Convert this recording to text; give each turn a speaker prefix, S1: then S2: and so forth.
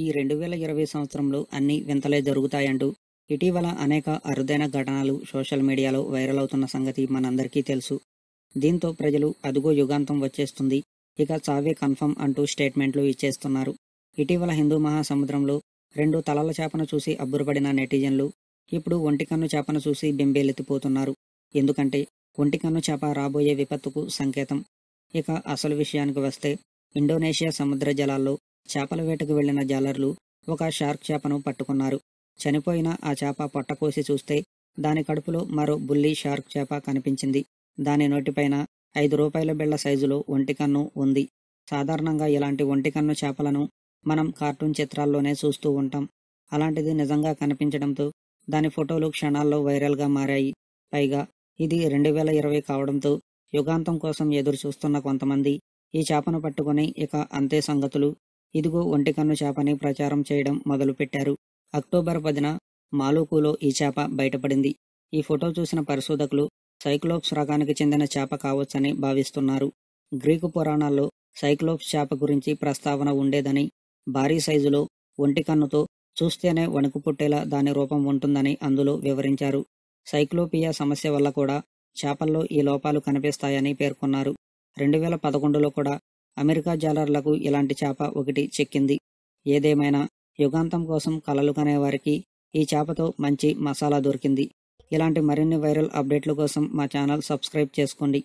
S1: ఈ రెండు వేల ఇరవై సంవత్సరంలో అన్ని వింతలే జరుగుతాయంటూ ఇటీవల అనేక అరుదైన ఘటనలు సోషల్ మీడియాలో వైరల్ అవుతున్న సంగతి మనందరికీ తెలుసు దీంతో ప్రజలు అదుగో యుగాంతం వచ్చేస్తుంది ఇక చావే కన్ఫర్మ్ అంటూ స్టేట్మెంట్లు ఇచ్చేస్తున్నారు ఇటీవల హిందూ మహాసముద్రంలో రెండు తలల చేపను చూసి అబ్బురపడిన నెటిజన్లు ఇప్పుడు ఒంటికన్ను చేపను చూసి బింబేలెత్తిపోతున్నారు ఎందుకంటే ఒంటికన్ను చేప రాబోయే విపత్తుకు సంకేతం ఇక అసలు విషయానికి వస్తే ఇండోనేషియా సముద్ర జలాల్లో చేపల వేటకు వెళ్లిన జాలర్లు ఒక షార్క్ చేపను పట్టుకున్నారు చనిపోయిన ఆ చేప పొట్టకోసి చూస్తే దాని కడుపులో మరో బుల్లి షార్క్ చేప కనిపించింది దాని నోటిపైన ఐదు రూపాయల బిళ్ల సైజులో ఒంటికన్ను ఉంది సాధారణంగా ఇలాంటి ఒంటికన్ను చేపలను మనం కార్టూన్ చిత్రాల్లోనే చూస్తూ ఉంటాం అలాంటిది నిజంగా కనిపించడంతో దాని ఫోటోలు క్షణాల్లో వైరల్గా మారాయి పైగా ఇది రెండు వేల ఇరవై కావడంతో యుగాంతం కోసం ఎదురు చూస్తున్న కొంతమంది ఈ చేపను పట్టుకుని ఇక అంతే సంగతులు ఇదిగో ఒంటికన్ను చేపని ప్రచారం చేయడం మొదలుపెట్టారు అక్టోబర్ పదిన మాలూకులో ఈ చేప బయటపడింది ఈ ఫోటో చూసిన పరిశోధకులు సైక్లోప్స్ రకానికి చెందిన చేప కావచ్చని భావిస్తున్నారు గ్రీకు పురాణాల్లో సైక్లోప్స్ చేప గురించి ప్రస్తావన ఉండేదని భారీ సైజులో ఒంటికన్నుతో చూస్తేనే వణుకు పుట్టేలా దాని రూపం ఉంటుందని అందులో వివరించారు సైక్లోపియా సమస్య వల్ల కూడా చేపల్లో ఈ లోపాలు కనిపిస్తాయని పేర్కొన్నారు రెండు వేల పదకొండులో కూడా అమెరికా జాలర్లకు ఇలాంటి చేప ఒకటి చెక్కింది ఏదేమైనా యుగాంతం కోసం కలలు కనేవారికి ఈ చేపతో మంచి మసాలా దొరికింది ఇలాంటి మరిన్ని వైరల్ అప్డేట్ల కోసం మా ఛానల్ సబ్స్క్రైబ్ చేసుకోండి